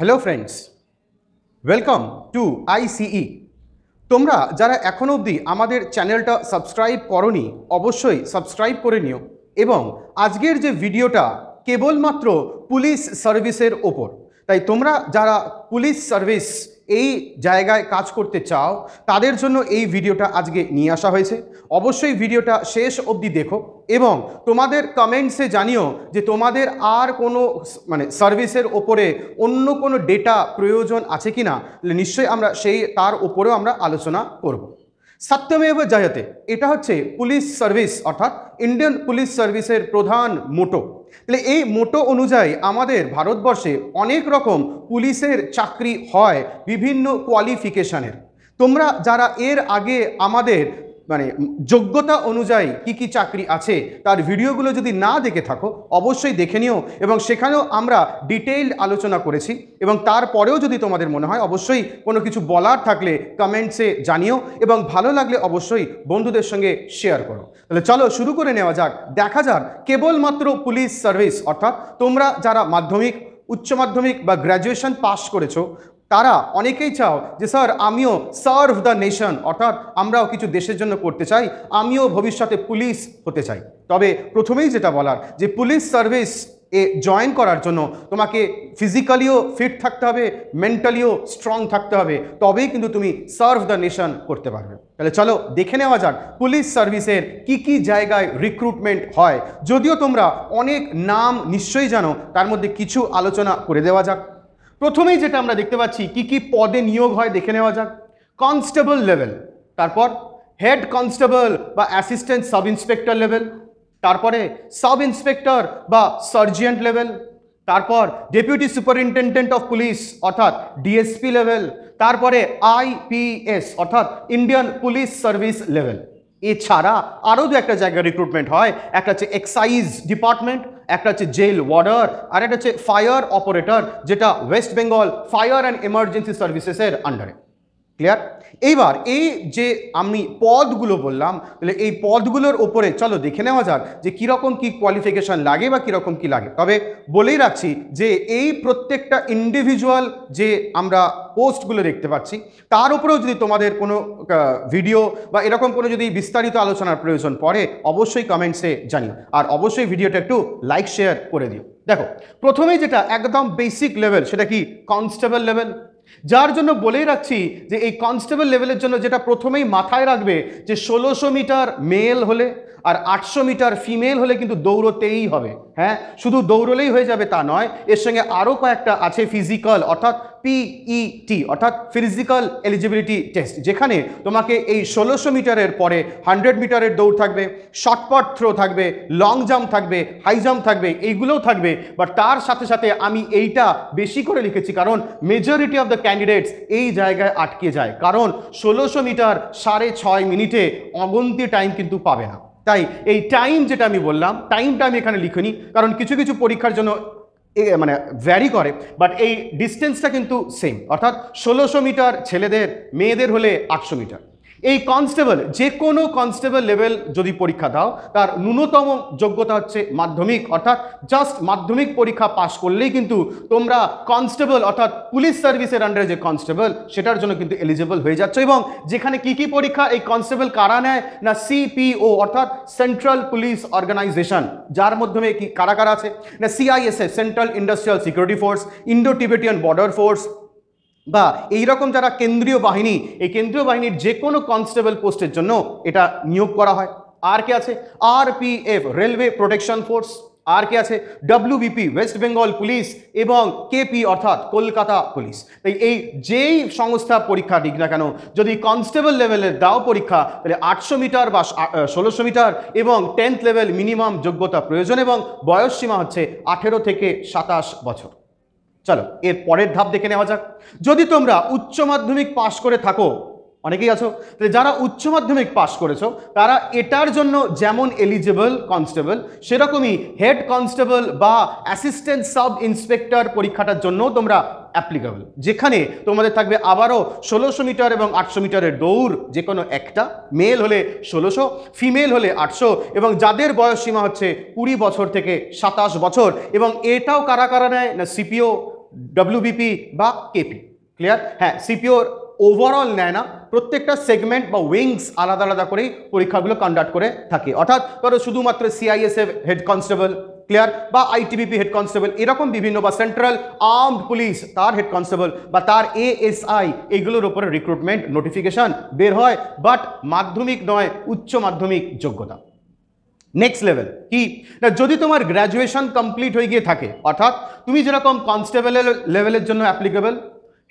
hello friends welcome to ICE তোমরা যারা এখনও অবধি আমাদের চ্যানেলটা সাবস্ক্রাইব করনি অবশ্যই সাবস্ক্রাইব করে নিও এবং আজকের যে ভিডিওটা কেবলমাত্র পুলিশ সার্ভিসের ওপর তাই তোমরা যারা পুলিশ সার্ভিস এই জায়গায় কাজ করতে চাও তাদের জন্য এই ভিডিওটা আজকে নিয়ে আসা হয়েছে অবশ্যই ভিডিওটা শেষ অবধি দেখো এবং তোমাদের কমেন্টসে জানিও যে তোমাদের আর কোনো মানে সার্ভিসের ওপরে অন্য কোনো ডেটা প্রয়োজন আছে কি না নিশ্চয়ই আমরা সেই তার ওপরেও আমরা আলোচনা করবো সত্যমেব জয়তে এটা হচ্ছে পুলিশ সার্ভিস অর্থাৎ ইন্ডিয়ান পুলিশ সার্ভিসের প্রধান মোটো তাহলে এই মোটো অনুযায়ী আমাদের ভারতবর্ষে অনেক রকম পুলিশের চাকরি হয় বিভিন্ন কোয়ালিফিকেশানের তোমরা যারা এর আগে আমাদের মানে যোগ্যতা অনুযায়ী কি কি চাকরি আছে তার ভিডিওগুলো যদি না দেখে থাকো অবশ্যই দেখে নিও এবং সেখানেও আমরা ডিটেইলড আলোচনা করেছি এবং তারপরেও যদি তোমাদের মনে হয় অবশ্যই কোনো কিছু বলার থাকলে কমেন্টসে জানিও এবং ভালো লাগলে অবশ্যই বন্ধুদের সঙ্গে শেয়ার করো তাহলে চলো শুরু করে নেওয়া যাক দেখা যাক কেবলমাত্র পুলিশ সার্ভিস অর্থাৎ তোমরা যারা মাধ্যমিক উচ্চ মাধ্যমিক বা গ্র্যাজুয়েশন পাশ করেছো তারা অনেকেই চাও যে স্যার আমিও সার্ভ দ্য নেশন অর্থাৎ আমরাও কিছু দেশের জন্য করতে চাই আমিও ভবিষ্যতে পুলিশ হতে চাই তবে প্রথমেই যেটা বলার যে পুলিশ সার্ভিস এ জয়েন করার জন্য তোমাকে ফিজিক্যালিও ফিট থাকতে হবে মেন্টালিও স্ট্রং থাকতে হবে তবেই কিন্তু তুমি সার্ভ দ্য নেশন করতে পারবে তাহলে চলো দেখে নেওয়া যাক পুলিশ সার্ভিসের কি কি জায়গায় রিক্রুটমেন্ট হয় যদিও তোমরা অনেক নাম নিশ্চয়ই জানো তার মধ্যে কিছু আলোচনা করে দেওয়া যাক প্রথমেই যেটা আমরা দেখতে পাচ্ছি কি কি পদে নিয়োগ হয় দেখে নেওয়া যাক কনস্টেবল লেভেল তারপর হেড কনস্টেবল বা অ্যাসিস্ট্যান্ট সাব ইন্সপেক্টর লেভেল তারপরে সাব ইন্সপেক্টর বা সার্জিয়েন্ট লেভেল তারপর ডেপুটি সুপারিনটেনডেন্ট অফ পুলিশ অর্থাৎ ডিএসপি লেভেল তারপরে আইপিএস অর্থাৎ ইন্ডিয়ান পুলিশ সার্ভিস লেভেল এছাড়া আরও দু একটা জায়গায় রিক্রুটমেন্ট হয় একটা হচ্ছে এক্সাইজ ডিপার্টমেন্ট একটা হচ্ছে জেল ওয়ার্ডার আর একটা হচ্ছে ফায়ার অপারেটর যেটা West Bengal fire and emergency সার্ভিসেসের আন্ডারে ক্লিয়ার এইবার এই যে আমি পদগুলো বললাম তাহলে এই পদগুলোর ওপরে চলো দেখে নেওয়া যাক যে কীরকম কি কোয়ালিফিকেশান লাগে বা কীরকম কি লাগে তবে বলেই রাখছি যে এই প্রত্যেকটা ইন্ডিভিজুয়াল যে আমরা পোস্টগুলো দেখতে পাচ্ছি তার উপরেও যদি তোমাদের কোনো ভিডিও বা এরকম কোনো যদি বিস্তারিত আলোচনার প্রয়োজন পড়ে অবশ্যই কমেন্টসে জানিও আর অবশ্যই ভিডিওটা একটু লাইক শেয়ার করে দিও দেখো প্রথমেই যেটা একদম বেসিক লেভেল সেটা কি কনস্টেবল লেভেল যার জন্য বলেই রাখছি যে এই কনস্টেবল লেভেলের জন্য যেটা প্রথমেই মাথায় রাখবে যে ষোলোশো মিটার মেল হলে আর আটশো মিটার ফিমেল হলে কিন্তু দৌড়তেই হবে হ্যাঁ শুধু দৌড়লেই হয়ে যাবে তা নয় এর সঙ্গে আরও কয়েকটা আছে ফিজিক্যাল অর্থাৎ পিইটি e অর্থাৎ ফিজিক্যাল এলিজিবিলিটি টেস্ট যেখানে তোমাকে এই ষোলোশো মিটারের পরে হান্ড্রেড মিটারের দৌড় থাকবে শর্টপট থ্রো থাকবে লং জাম্প থাকবে হাই জাম্প থাকবে এইগুলোও থাকবে বাট তার সাথে সাথে আমি এইটা বেশি করে লিখেছি কারণ মেজরিটি অফ দ্য ক্যান্ডিডেটস এই জায়গায় আটকে যায় কারণ ষোলোশো মিটার সাড়ে ছয় মিনিটে অগন্তি টাইম কিন্তু পাবে না তাই এই টাইম যেটা আমি বললাম টাইমটা আমি এখানে লিখিনি কারণ কিছু কিছু পরীক্ষার জন্য মানে ভ্যারি করে বাট এই ডিস্টেন্সটা কিন্তু সেম অর্থাৎ ষোলোশো মিটার ছেলেদের মেয়েদের হলে আটশো মিটার এই কনস্টেবল যে কোনো কনস্টেবল লেভেল যদি পরীক্ষা দাও তার ন্যূনতম যোগ্যতা হচ্ছে মাধ্যমিক অর্থাৎ জাস্ট মাধ্যমিক পরীক্ষা পাশ করলেই কিন্তু তোমরা কনস্টেবল অর্থাৎ পুলিশ সার্ভিসের আন্ডারে যে কনস্টেবল সেটার জন্য কিন্তু এলিজেবল হয়ে যাচ্ছ এবং যেখানে কি কি পরীক্ষা এই কনস্টেবল কারা নেয় না সিপিও অর্থাৎ সেন্ট্রাল পুলিশ অর্গানাইজেশন যার মাধ্যমে কি কারা কারা আছে না CISA central industrial security force Indo Tibetan border force বা এই রকম যারা কেন্দ্রীয় বাহিনী এই কেন্দ্রীয় বাহিনীর যে কোনো কনস্টেবল পোস্টের জন্য এটা নিয়োগ করা হয় আর কে আছে এফ রেলওয়ে প্রোটেকশন ফোর্স আর কে আছে ডব্লিউবিপি ওয়েস্ট বেঙ্গল পুলিশ এবং কেপি অর্থাৎ কলকাতা পুলিশ তাই এই যেই সংস্থা পরীক্ষা দিক না কেন যদি কনস্টেবল লেভেলের দাও পরীক্ষা তাহলে আটশো মিটার বা ষোলোশো মিটার এবং টেন্থ লেভেল মিনিমাম যোগ্যতা প্রয়োজন এবং বয়স সীমা হচ্ছে আঠেরো থেকে সাতাশ বছর চলো এর পরের ধাপ দেখে নেওয়া যাক যদি তোমরা উচ্চ মাধ্যমিক পাশ করে থাকো অনেকেই আছো তাহলে যারা উচ্চ মাধ্যমিক পাশ করেছো তারা এটার জন্য যেমন এলিজেবল কনস্টেবল সেরকমই হেড কনস্টেবল বা অ্যাসিস্ট্যান্ট সাব ইন্সপেক্টর পরীক্ষাটার জন্য তোমরা অ্যাপ্লিকেবল যেখানে তোমাদের থাকবে আবারও ষোলোশো মিটার এবং আটশো মিটারের দৌড় যে কোনো একটা মেল হলে ষোলোশো ফিমেল হলে আটশো এবং যাদের বয়স সীমা হচ্ছে কুড়ি বছর থেকে সাতাশ বছর এবং এটাও কারা কারা নেয় না সিপিও ডব্লিউবিপি বা কেপি ক্লিয়ার হ্যাঁ সিপিওর ওভারঅল নেয় না প্রত্যেকটা সেগমেন্ট বা উইংস আলাদা আলাদা করেই পরীক্ষাগুলো কন্ডাক্ট করে থাকে অর্থাৎ ধরো শুধুমাত্র সিআইএসএফ হেড কনস্টেবল ক্লিয়ার বা আইটিবিপি হেড কনস্টেবল এরকম বিভিন্ন বা সেন্ট্রাল আর্মড পুলিশ তার হেড কনস্টেবল বা তার এএসআই এগুলোর উপরে রিক্রুটমেন্ট নোটিফিকেশান বের হয় বাট মাধ্যমিক নয় উচ্চ মাধ্যমিক যোগ্যতা নেক্সট লেভেল কি না যদি তোমার গ্র্যাজুয়েশন কমপ্লিট হয়ে গিয়ে থাকে অর্থাৎ তুমি যেরকম কনস্টেবলের লেভেলের জন্য অ্যাপ্লিকেবল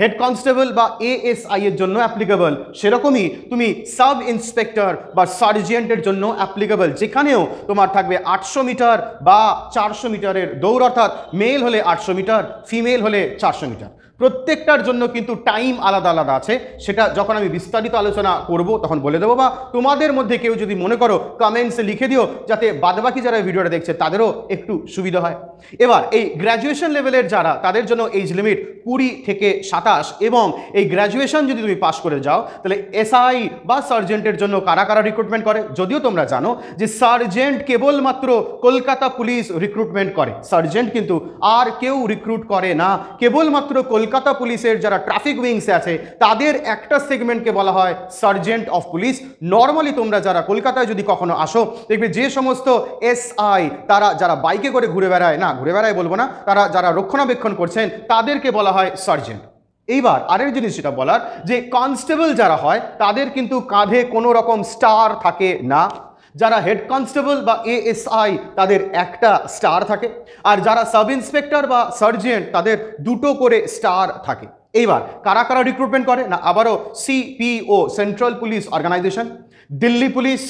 হেড কনস্টেবল বা এএসআই এর জন্য অ্যাপ্লিকেবল সেরকমই তুমি সাব ইন্সপেক্টর বা সার্জেন্টের জন্য অ্যাপ্লিকেবল যেখানেও তোমার থাকবে আটশো মিটার বা চারশো মিটারের দৌড় অর্থাৎ মেল হলে আটশো মিটার ফিমেল হলে চারশো মিটার প্রত্যেকটার জন্য কিন্তু টাইম আলাদা আলাদা আছে সেটা যখন আমি বিস্তারিত আলোচনা করব তখন বলে দেবো বা তোমাদের মধ্যে কেউ যদি মনে করো কমেন্টসে লিখে দিও যাতে বাদবাকি যারা ভিডিওটা দেখছে তাদেরও একটু সুবিধা হয় এবার এই গ্র্যাজুয়েশন লেভেলের যারা তাদের জন্য এইজ লিমিট কুড়ি থেকে সাতাশ এবং এই গ্র্যাজুয়েশন যদি তুমি পাশ করে যাও তাহলে এসআই বা সার্জেন্টের জন্য কারা কারা রিক্রুটমেন্ট করে যদিও তোমরা জানো যে সার্জেন্ট কেবলমাত্র কলকাতা পুলিশ রিক্রুটমেন্ট করে সার্জেন্ট কিন্তু আর কেউ রিক্রুট করে না কেবলমাত্র কলকাতা কলকাতা পুলিশের যারা ট্রাফিক উইংসে আছে তাদের একটা সেগমেন্টকে বলা হয় সার্জেন্ট অফ পুলিশ নর্মালি তোমরা যারা কলকাতায় যদি কখনো আসো দেখবে যে সমস্ত এসআই তারা যারা বাইকে করে ঘুরে বেড়ায় না ঘুরে বেড়ায় বলবো না তারা যারা রক্ষণাবেক্ষণ করছেন তাদেরকে বলা হয় সার্জেন্ট এইবার আরেক জিনিস যেটা বলার যে কনস্টেবল যারা হয় তাদের কিন্তু কাঁধে কোনো রকম স্টার থাকে না যারা হেড কনস্টেবল বা এএসআই তাদের একটা স্টার থাকে আর যারা সাব ইন্সপেক্টর বা সার্জেন্ট তাদের দুটো করে স্টার থাকে এইবার কারা কারা রিক্রুটমেন্ট করে না আবারও CPO central police organisation Delhi police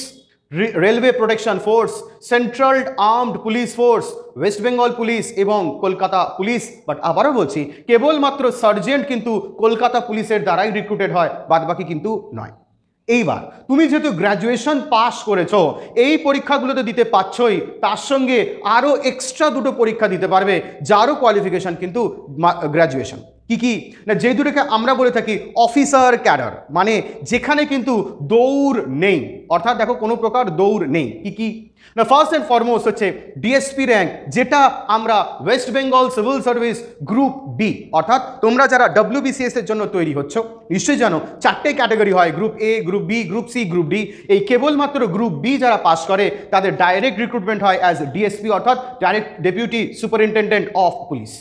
railway protection force central armed police force West Bengal police এবং কলকাতা পুলিশ বাট আবারও বলছি কেবলমাত্র সার্জেন্ট কিন্তু কলকাতা পুলিশের দ্বারাই রিক্রুটেড হয় বাদবাকি কিন্তু নয় এইবার তুমি যেহেতু গ্র্যাজুয়েশন পাস করেছ এই পরীক্ষাগুলো তো দিতে পারছই তার সঙ্গে আরও এক্সট্রা দুটো পরীক্ষা দিতে পারবে যারও কোয়ালিফিকেশান কিন্তু গ্র্যাজুয়েশন কি কি না যে দুটোকে আমরা বলে থাকি অফিসার ক্যাডার মানে যেখানে কিন্তু দৌড় নেই অর্থাৎ দেখো কোনো প্রকার দৌড় নেই কি কি না ফার্স্ট অ্যান্ড ফরমোস্ট হচ্ছে ডিএসপি র্যাঙ্ক যেটা আমরা West Bengal civil service group B অর্থাৎ তোমরা যারা ডব্লিউবিসিএস এর জন্য তৈরি হচ্ছ নিশ্চয়ই জানো চারটে ক্যাটাগরি হয় group A group B group C group D এই কেবলমাত্র গ্রুপ বি যারা পাস করে তাদের ডাইরেক্ট রিক্রুটমেন্ট হয় অ্যাজ ডিএসপি অর্থাৎ direct deputy superintendent of police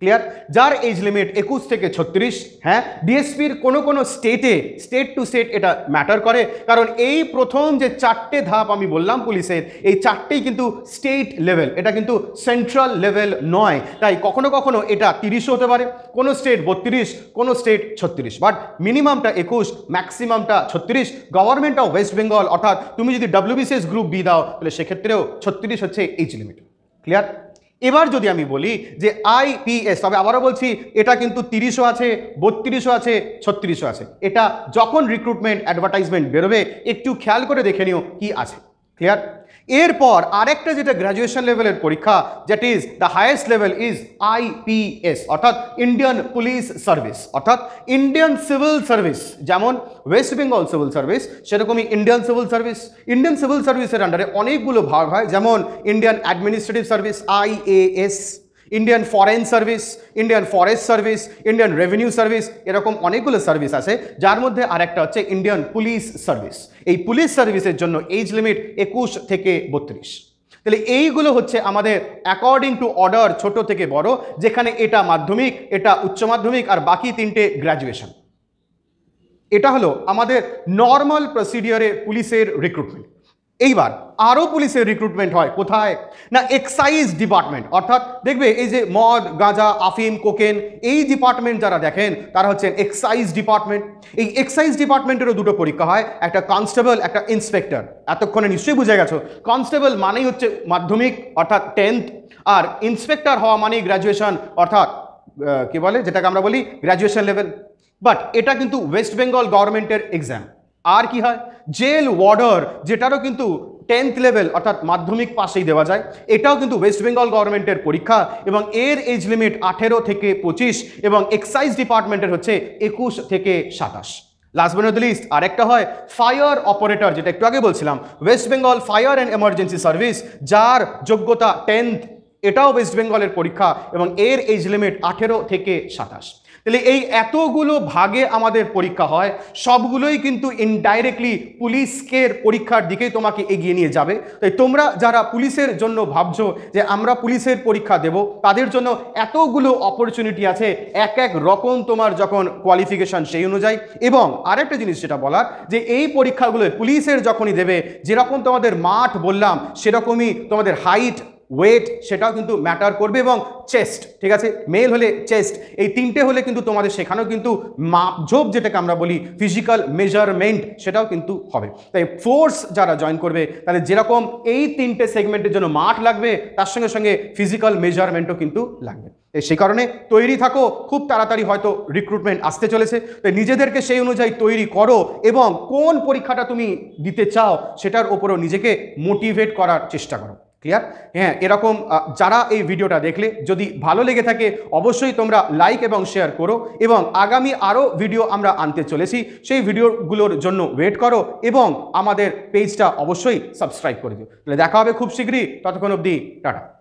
clear যার এজ লিমিট একুশ থেকে ছত্রিশ হ্যাঁ ডিএসপির কোনো কোনো স্টেটে স্টেট টু স্টেট এটা ম্যাটার করে কারণ এই প্রথম যে চারটে ধাপ আমি বললাম পুলিশের এই চারটেই কিন্তু স্টেট লেভেল এটা কিন্তু সেন্ট্রাল লেভেল নয় তাই কখনো কখনো এটা তিরিশও হতে পারে কোনো স্টেট বত্রিশ কোনো স্টেট ছত্রিশ বাট মিনিমামটা একুশ ম্যাক্সিমামটা ছত্রিশ গভর্নমেন্ট অফ ওয়েস্ট বেঙ্গল অর্থাৎ তুমি যদি ডাব্লিউবিসিএস গ্রুপ বি দাও তাহলে সেক্ষেত্রেও ছত্রিশ হচ্ছে এইজ লিমিট ক্লিয়ার এবার যদি আমি বলি যে আইপিএস তবে আবারও বলছি এটা কিন্তু তিরিশও আছে বত্রিশও আছে ছত্রিশও আছে এটা যখন রিক্রুটমেন্ট অ্যাডভার্টাইজমেন্ট বেরোবে একটু খেয়াল করে দেখে নিও কি আছে ক্লিয়ার এরপর আরেকটা যেটা গ্র্যাজুয়েশন লেভেলের পরীক্ষা that is the highest level is IPS অর্থাৎ ইন্ডিয়ান পুলিশ সার্ভিস অর্থাৎ ইন্ডিয়ান সিভিল সার্ভিস যেমন ওয়েস্ট বেঙ্গল সিভিল সার্ভিস সেরকমই Indian civil service Indian civil সার্ভিসের আন্ডারে অনেকগুলো ভাগ হয় যেমন Indian administrative service IAS Indian foreign service Indian forest service Indian revenue service এরকম অনেকগুলো সার্ভিস আছে যার মধ্যে আর একটা হচ্ছে ইন্ডিয়ান পুলিশ সার্ভিস এই পুলিশ সার্ভিসের জন্য এজ লিমিট একুশ থেকে বত্রিশ তাহলে এইগুলো হচ্ছে আমাদের অ্যাকর্ডিং টু অর্ডার ছোট থেকে বড় যেখানে এটা মাধ্যমিক এটা উচ্চ মাধ্যমিক আর বাকি তিনটে গ্র্যাজুয়েশন এটা হলো আমাদের নর্মাল প্রসিডিওরে পুলিশের রিক্রুটমেন্ট এইবার আরও পুলিশের রিক্রুটমেন্ট হয় কোথায় না এক্সাইজ ডিপার্টমেন্ট অর্থাৎ দেখবে এই যে মদ গাঁজা আফিম কোকেন এই ডিপার্টমেন্ট যারা দেখেন তারা হচ্ছেন এক্সাইজ ডিপার্টমেন্ট এই এক্সাইজ ডিপার্টমেন্টেরও দুটো পরীক্ষা হয় একটা কনস্টেবল একটা ইন্সপেক্টর এতক্ষণে নিশ্চয়ই বুঝে গেছো কনস্টেবল মানেই হচ্ছে মাধ্যমিক অর্থাৎ টেন্থ আর ইন্সপেক্টর হওয়া মানেই গ্র্যাজুয়েশন অর্থাৎ কি বলে যেটাকে আমরা বলি গ্র্যাজুয়েশন লেভেল বাট এটা কিন্তু ওয়েস্ট বেঙ্গল গভর্নমেন্টের এক্সাম আর কি হয় জেল ওয়ার্ডার যেটারও কিন্তু টেন্থ লেভেল অর্থাৎ মাধ্যমিক পাশেই দেওয়া যায় এটাও কিন্তু ওয়েস্ট বেঙ্গল গভর্নমেন্টের পরীক্ষা এবং এর এজ লিমিট আঠেরো থেকে পঁচিশ এবং এক্সাইজ ডিপার্টমেন্টের হচ্ছে একুশ থেকে সাতাশ লাস্ট বেন লিস্ট আর একটা হয় ফায়ার অপারেটর যেটা একটু আগে বলছিলাম West Bengal fire and emergency service যার যোগ্যতা টেন্থ এটাও ওয়েস্ট বেঙ্গলের পরীক্ষা এবং এর এজ লিমিট আঠেরো থেকে সাতাশ তাহলে এই এতগুলো ভাগে আমাদের পরীক্ষা হয় সবগুলোই কিন্তু ইনডাইরেক্টলি পুলিশকের পরীক্ষার দিকেই তোমাকে এগিয়ে নিয়ে যাবে তাই তোমরা যারা পুলিশের জন্য ভাবছো যে আমরা পুলিশের পরীক্ষা দেব তাদের জন্য এতগুলো অপরচুনিটি আছে এক এক রকম তোমার যখন কোয়ালিফিকেশান সেই অনুযায়ী এবং আরেকটা জিনিস যেটা বলার যে এই পরীক্ষাগুলো পুলিশের যখনই দেবে যেরকম তোমাদের মাঠ বললাম সেরকমই তোমাদের হাইট ওয়েট সেটাও কিন্তু ম্যাটার করবে এবং চেস্ট ঠিক আছে মেল হলে চেস্ট এই তিনটে হলে কিন্তু তোমাদের সেখানেও কিন্তু মাপঝোপ যেটাকে আমরা বলি ফিজিক্যাল মেজারমেন্ট সেটাও কিন্তু হবে তাই ফোর্স যারা জয়েন করবে তাদের যেরকম এই তিনটে সেগমেন্টের জন্য মাঠ লাগবে তার সঙ্গে সঙ্গে ফিজিক্যাল মেজারমেন্টও কিন্তু লাগবে তাই সেই কারণে তৈরি থাকো খুব তাড়াতাড়ি হয়তো রিক্রুটমেন্ট আসতে চলেছে তাই নিজেদেরকে সেই অনুযায়ী তৈরি করো এবং কোন পরীক্ষাটা তুমি দিতে চাও সেটার ওপরও নিজেকে মোটিভেট করার চেষ্টা করো ক্লিয়ার হ্যাঁ এরকম যারা এই ভিডিওটা দেখলে যদি ভালো লেগে থাকে অবশ্যই তোমরা লাইক এবং শেয়ার করো এবং আগামী আরও ভিডিও আমরা আনতে চলেছি সেই ভিডিওগুলোর জন্য ওয়েট করো এবং আমাদের পেজটা অবশ্যই সাবস্ক্রাইব করে দিও তাহলে দেখা হবে খুব শীঘ্রই ততক্ষণ অবধি টাটা